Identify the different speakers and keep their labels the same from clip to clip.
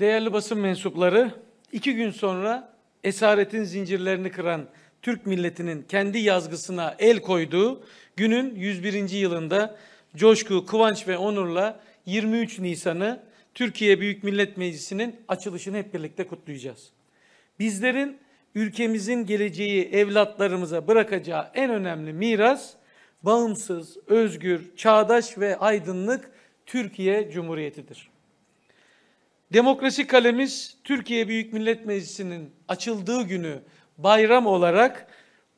Speaker 1: Değerli basın mensupları, iki gün sonra esaretin zincirlerini kıran Türk milletinin kendi yazgısına el koyduğu günün 101. yılında coşku, kıvanç ve onurla 23 Nisan'ı Türkiye Büyük Millet Meclisi'nin açılışını hep birlikte kutlayacağız. Bizlerin ülkemizin geleceği evlatlarımıza bırakacağı en önemli miras bağımsız, özgür, çağdaş ve aydınlık Türkiye Cumhuriyeti'dir. Demokrasi kalemiz Türkiye Büyük Millet Meclisi'nin açıldığı günü bayram olarak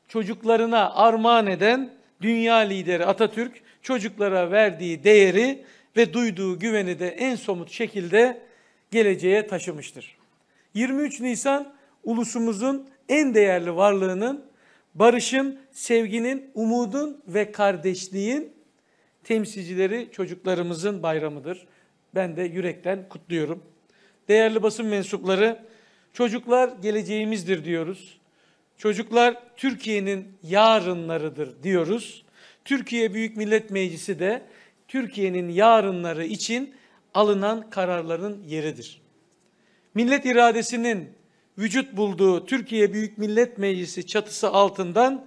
Speaker 1: çocuklarına armağan eden dünya lideri Atatürk çocuklara verdiği değeri ve duyduğu güveni de en somut şekilde geleceğe taşımıştır. 23 Nisan ulusumuzun en değerli varlığının barışın, sevginin, umudun ve kardeşliğin temsilcileri çocuklarımızın bayramıdır. Ben de yürekten kutluyorum değerli basın mensupları, çocuklar geleceğimizdir diyoruz. Çocuklar Türkiye'nin yarınlarıdır diyoruz. Türkiye Büyük Millet Meclisi de Türkiye'nin yarınları için alınan kararların yeridir. Millet iradesinin vücut bulduğu Türkiye Büyük Millet Meclisi çatısı altından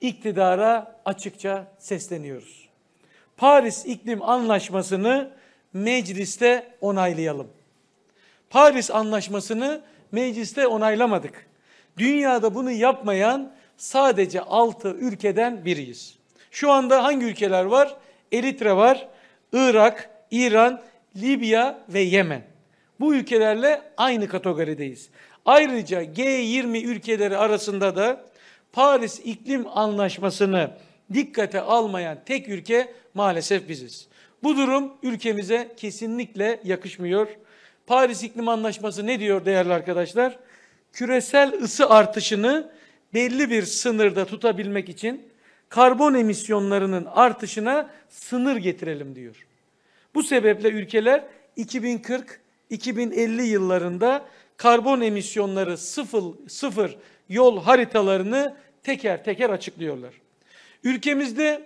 Speaker 1: iktidara açıkça sesleniyoruz. Paris İklim Anlaşması'nı mecliste onaylayalım. Paris Anlaşması'nı mecliste onaylamadık. Dünyada bunu yapmayan sadece 6 ülkeden biriyiz. Şu anda hangi ülkeler var? Eritre var, Irak, İran, Libya ve Yemen. Bu ülkelerle aynı kategorideyiz. Ayrıca G20 ülkeleri arasında da Paris İklim Anlaşması'nı dikkate almayan tek ülke maalesef biziz. Bu durum ülkemize kesinlikle yakışmıyor. Paris İklim Anlaşması ne diyor değerli arkadaşlar? Küresel ısı artışını belli bir sınırda tutabilmek için karbon emisyonlarının artışına sınır getirelim diyor. Bu sebeple ülkeler 2040-2050 yıllarında karbon emisyonları sıfır, sıfır yol haritalarını teker teker açıklıyorlar. Ülkemizde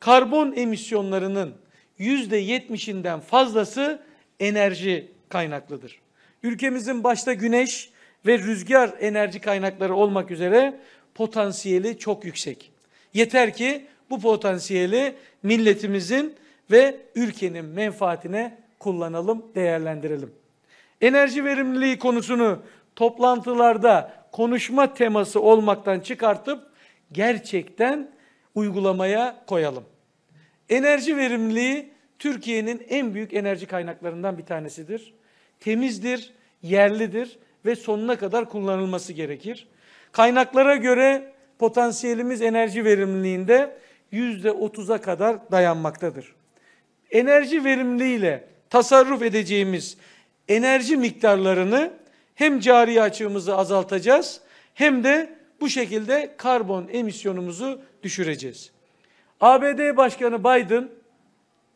Speaker 1: karbon emisyonlarının %70'inden fazlası enerji kaynaklıdır. Ülkemizin başta güneş ve rüzgar enerji kaynakları olmak üzere potansiyeli çok yüksek. Yeter ki bu potansiyeli milletimizin ve ülkenin menfaatine kullanalım, değerlendirelim. Enerji verimliliği konusunu toplantılarda konuşma teması olmaktan çıkartıp gerçekten uygulamaya koyalım. Enerji verimliliği Türkiye'nin en büyük enerji kaynaklarından bir tanesidir. Temizdir, yerlidir ve sonuna kadar kullanılması gerekir. Kaynaklara göre potansiyelimiz enerji verimliliğinde yüzde otuz'a kadar dayanmaktadır. Enerji verimliliğiyle tasarruf edeceğimiz enerji miktarlarını hem cari açığımızı azaltacağız hem de bu şekilde karbon emisyonumuzu düşüreceğiz. ABD Başkanı Biden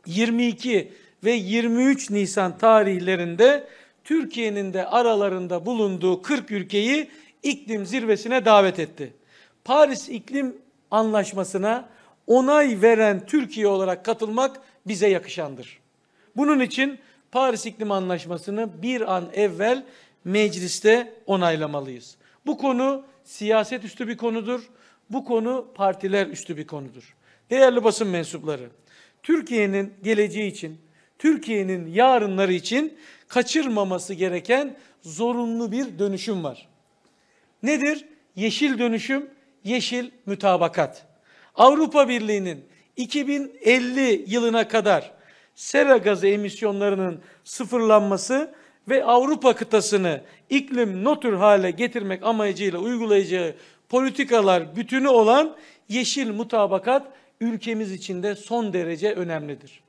Speaker 1: 22 ve 23 Nisan tarihlerinde Türkiye'nin de aralarında bulunduğu 40 ülkeyi iklim zirvesine davet etti. Paris İklim Anlaşması'na onay veren Türkiye olarak katılmak bize yakışandır. Bunun için Paris İklim Anlaşması'nı bir an evvel mecliste onaylamalıyız. Bu konu siyaset üstü bir konudur. Bu konu partiler üstü bir konudur. Değerli basın mensupları, Türkiye'nin geleceği için, Türkiye'nin yarınları için kaçırmaması gereken zorunlu bir dönüşüm var. Nedir? Yeşil dönüşüm, yeşil mütabakat. Avrupa Birliği'nin 2050 yılına kadar sera gazı emisyonlarının sıfırlanması ve Avrupa kıtasını iklim nötr hale getirmek amacıyla uygulayacağı politikalar bütünü olan yeşil mutabakat ülkemiz için de son derece önemlidir.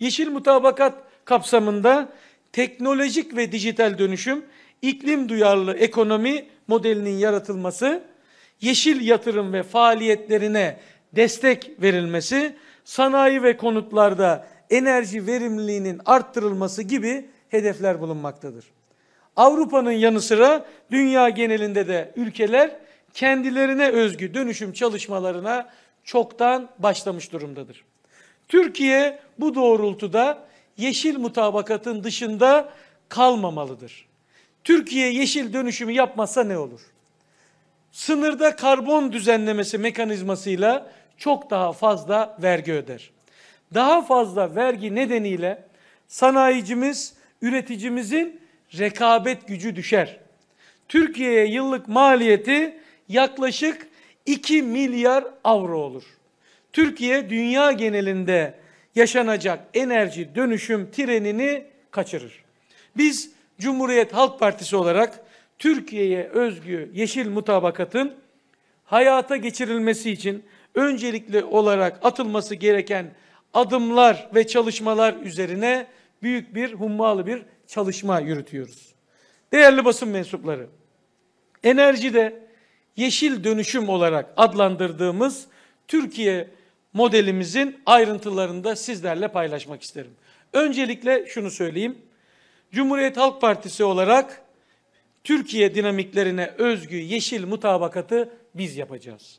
Speaker 1: Yeşil mutabakat kapsamında teknolojik ve dijital dönüşüm, iklim duyarlı ekonomi modelinin yaratılması, yeşil yatırım ve faaliyetlerine destek verilmesi, sanayi ve konutlarda enerji verimliliğinin arttırılması gibi hedefler bulunmaktadır. Avrupa'nın yanı sıra dünya genelinde de ülkeler kendilerine özgü dönüşüm çalışmalarına çoktan başlamış durumdadır. Türkiye bu doğrultuda yeşil mutabakatın dışında kalmamalıdır. Türkiye yeşil dönüşümü yapmazsa ne olur? Sınırda karbon düzenlemesi mekanizmasıyla çok daha fazla vergi öder. Daha fazla vergi nedeniyle sanayicimiz, üreticimizin rekabet gücü düşer. Türkiye'ye yıllık maliyeti yaklaşık 2 milyar avro olur. Türkiye dünya genelinde yaşanacak enerji dönüşüm trenini kaçırır. Biz Cumhuriyet Halk Partisi olarak Türkiye'ye özgü yeşil mutabakatın hayata geçirilmesi için öncelikli olarak atılması gereken adımlar ve çalışmalar üzerine büyük bir hummalı bir çalışma yürütüyoruz. Değerli basın mensupları, enerjide yeşil dönüşüm olarak adlandırdığımız Türkiye modelimizin ayrıntılarını da sizlerle paylaşmak isterim. Öncelikle şunu söyleyeyim. Cumhuriyet Halk Partisi olarak Türkiye dinamiklerine özgü yeşil mutabakatı biz yapacağız.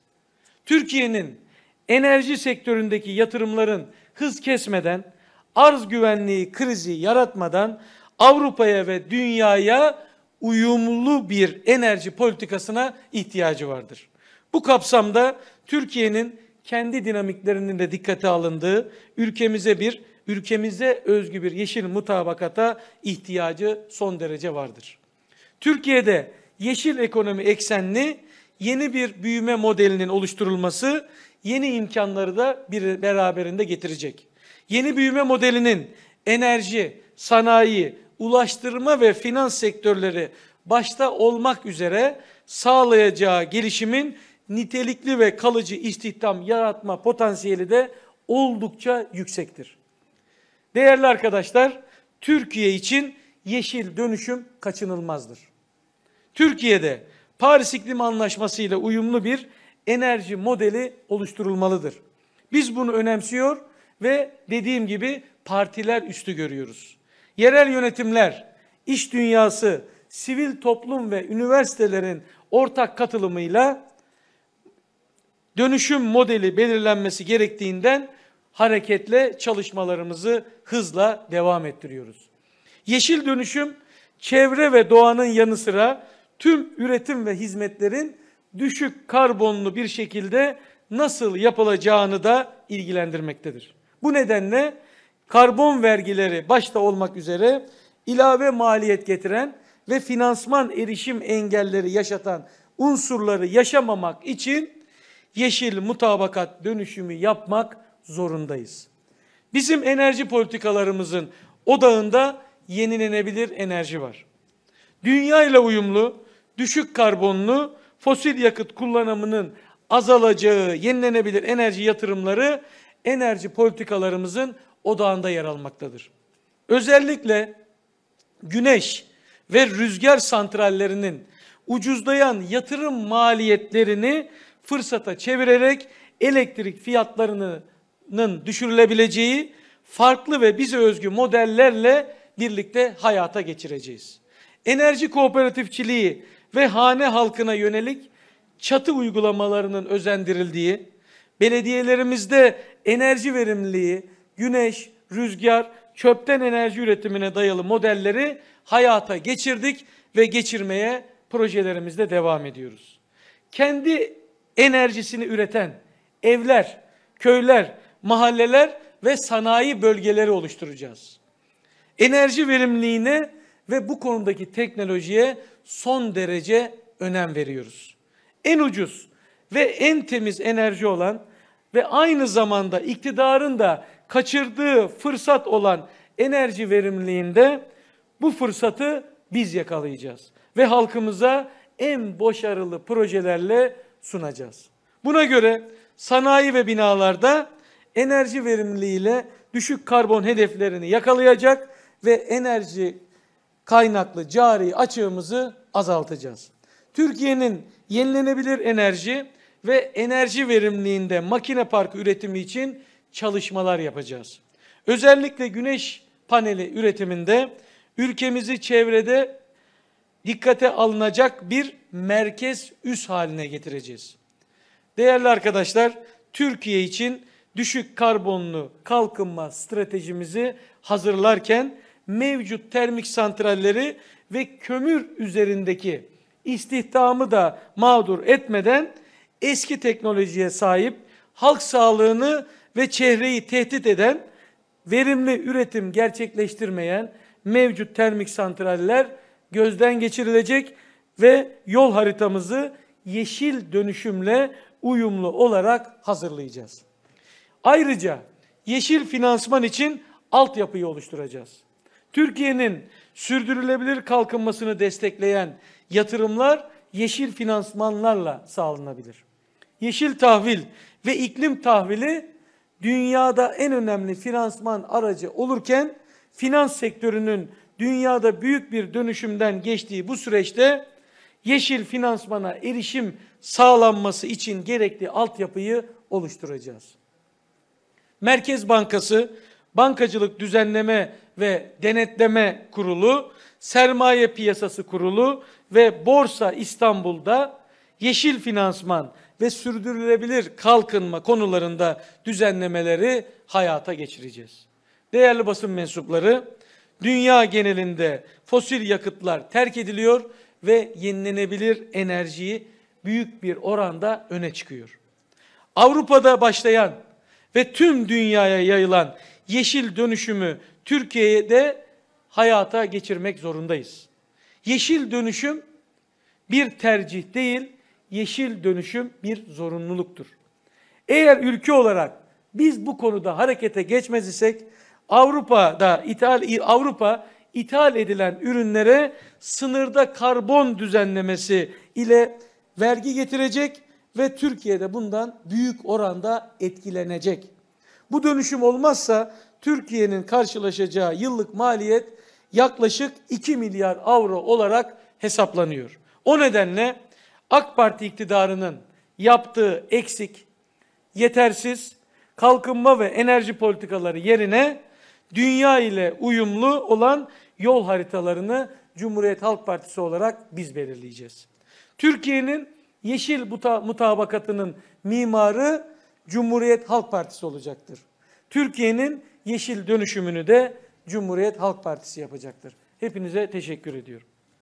Speaker 1: Türkiye'nin enerji sektöründeki yatırımların hız kesmeden, arz güvenliği krizi yaratmadan Avrupa'ya ve dünyaya uyumlu bir enerji politikasına ihtiyacı vardır. Bu kapsamda Türkiye'nin kendi dinamiklerinin de dikkate alındığı ülkemize bir ülkemize özgü bir yeşil mutabakata ihtiyacı son derece vardır. Türkiye'de yeşil ekonomi eksenli yeni bir büyüme modelinin oluşturulması yeni imkanları da bir beraberinde getirecek. Yeni büyüme modelinin enerji, sanayi, ulaştırma ve finans sektörleri başta olmak üzere sağlayacağı gelişimin nitelikli ve kalıcı istihdam yaratma potansiyeli de oldukça yüksektir. Değerli arkadaşlar, Türkiye için yeşil dönüşüm kaçınılmazdır. Türkiye'de Paris İklim Anlaşması ile uyumlu bir enerji modeli oluşturulmalıdır. Biz bunu önemsiyor ve dediğim gibi partiler üstü görüyoruz yerel yönetimler, iş dünyası, sivil toplum ve üniversitelerin ortak katılımıyla dönüşüm modeli belirlenmesi gerektiğinden hareketle çalışmalarımızı hızla devam ettiriyoruz. Yeşil dönüşüm çevre ve doğanın yanı sıra tüm üretim ve hizmetlerin düşük karbonlu bir şekilde nasıl yapılacağını da ilgilendirmektedir. Bu nedenle karbon vergileri başta olmak üzere ilave maliyet getiren ve finansman erişim engelleri yaşatan unsurları yaşamamak için yeşil mutabakat dönüşümü yapmak zorundayız. Bizim enerji politikalarımızın odağında yenilenebilir enerji var. Dünya ile uyumlu, düşük karbonlu, fosil yakıt kullanımının azalacağı yenilenebilir enerji yatırımları enerji politikalarımızın odağında yer almaktadır. Özellikle güneş ve rüzgar santrallerinin ucuzlayan yatırım maliyetlerini fırsata çevirerek elektrik fiyatlarının düşürülebileceği farklı ve bize özgü modellerle birlikte hayata geçireceğiz. Enerji kooperatifçiliği ve hane halkına yönelik çatı uygulamalarının özendirildiği, belediyelerimizde enerji verimliliği, güneş, rüzgar, çöpten enerji üretimine dayalı modelleri hayata geçirdik ve geçirmeye projelerimizde devam ediyoruz. Kendi enerjisini üreten evler, köyler, mahalleler ve sanayi bölgeleri oluşturacağız. Enerji verimliliğine ve bu konudaki teknolojiye son derece önem veriyoruz. En ucuz ve en temiz enerji olan ve aynı zamanda iktidarın da kaçırdığı fırsat olan enerji verimliliğinde bu fırsatı biz yakalayacağız ve halkımıza en başarılı projelerle sunacağız. Buna göre sanayi ve binalarda enerji verimliliğiyle düşük karbon hedeflerini yakalayacak ve enerji kaynaklı cari açığımızı azaltacağız. Türkiye'nin yenilenebilir enerji ve enerji verimliliğinde makine parkı üretimi için çalışmalar yapacağız. Özellikle güneş paneli üretiminde ülkemizi çevrede dikkate alınacak bir merkez üs haline getireceğiz. Değerli arkadaşlar, Türkiye için düşük karbonlu kalkınma stratejimizi hazırlarken mevcut termik santralleri ve kömür üzerindeki istihdamı da mağdur etmeden eski teknolojiye sahip halk sağlığını ve çehreyi tehdit eden, verimli üretim gerçekleştirmeyen mevcut termik santraller gözden geçirilecek ve yol haritamızı yeşil dönüşümle uyumlu olarak hazırlayacağız. Ayrıca yeşil finansman için altyapıyı oluşturacağız. Türkiye'nin sürdürülebilir kalkınmasını destekleyen yatırımlar yeşil finansmanlarla sağlanabilir. Yeşil tahvil ve iklim tahvili dünyada en önemli finansman aracı olurken finans sektörünün dünyada büyük bir dönüşümden geçtiği bu süreçte yeşil finansmana erişim sağlanması için gerekli altyapıyı oluşturacağız. Merkez Bankası, Bankacılık Düzenleme ve Denetleme Kurulu, Sermaye Piyasası Kurulu ve Borsa İstanbul'da yeşil finansman ve sürdürülebilir kalkınma konularında düzenlemeleri hayata geçireceğiz. Değerli basın mensupları, dünya genelinde fosil yakıtlar terk ediliyor ve yenilenebilir enerjiyi büyük bir oranda öne çıkıyor. Avrupa'da başlayan ve tüm dünyaya yayılan yeşil dönüşümü Türkiye'ye de hayata geçirmek zorundayız. Yeşil dönüşüm bir tercih değil, yeşil dönüşüm bir zorunluluktur. Eğer ülke olarak biz bu konuda harekete geçmez isek Avrupa'da ithal Avrupa ithal edilen ürünlere sınırda karbon düzenlemesi ile vergi getirecek ve Türkiye'de bundan büyük oranda etkilenecek. Bu dönüşüm olmazsa Türkiye'nin karşılaşacağı yıllık maliyet yaklaşık 2 milyar avro olarak hesaplanıyor. O nedenle AK Parti iktidarının yaptığı eksik, yetersiz kalkınma ve enerji politikaları yerine dünya ile uyumlu olan yol haritalarını Cumhuriyet Halk Partisi olarak biz belirleyeceğiz. Türkiye'nin yeşil mutabakatının mimarı Cumhuriyet Halk Partisi olacaktır. Türkiye'nin yeşil dönüşümünü de Cumhuriyet Halk Partisi yapacaktır. Hepinize teşekkür ediyorum.